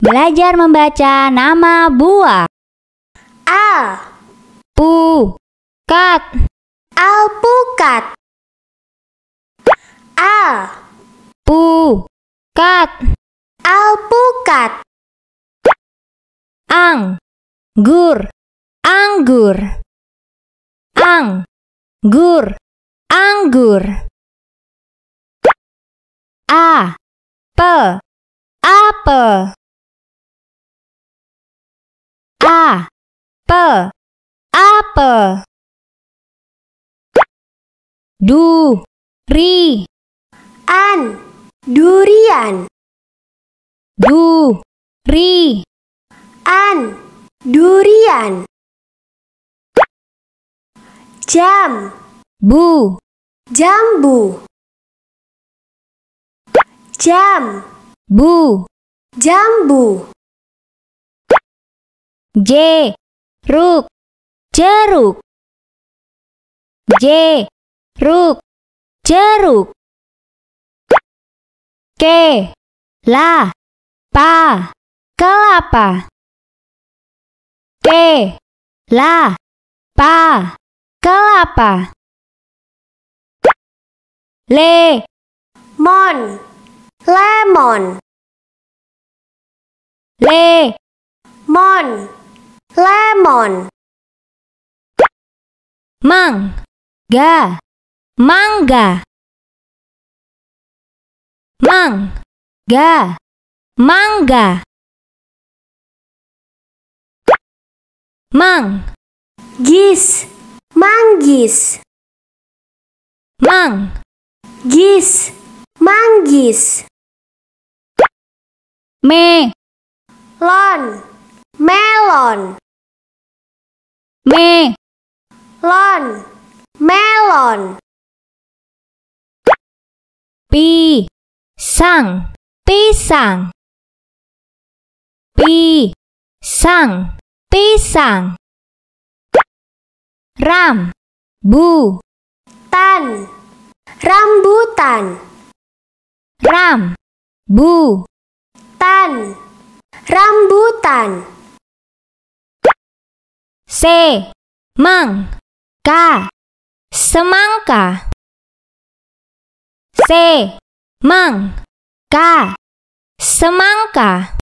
Belajar membaca nama buah. A. Pu. Kat. Alpukat. A. Pu. Kat. Alpukat. Ang. Gur. Anggur. Ang. Gur. Anggur. A. Pe. Apel. A P Apple Du Ri An Durian Du Ri An Durian Jam Bu Jambu Jam Bu Jambu J ruk jeruk J ruk jeruk K la pa kelapa K la pa kelapa le mon lemon le mon lemon mangga, mangga mangga mangga mang gis manggis mang gis manggis me lon melon me lon melon pi sang pisang pi sang pisang ram bu tan rambutan ram bu tan rambutan se mang ka semangka se mang ka semangka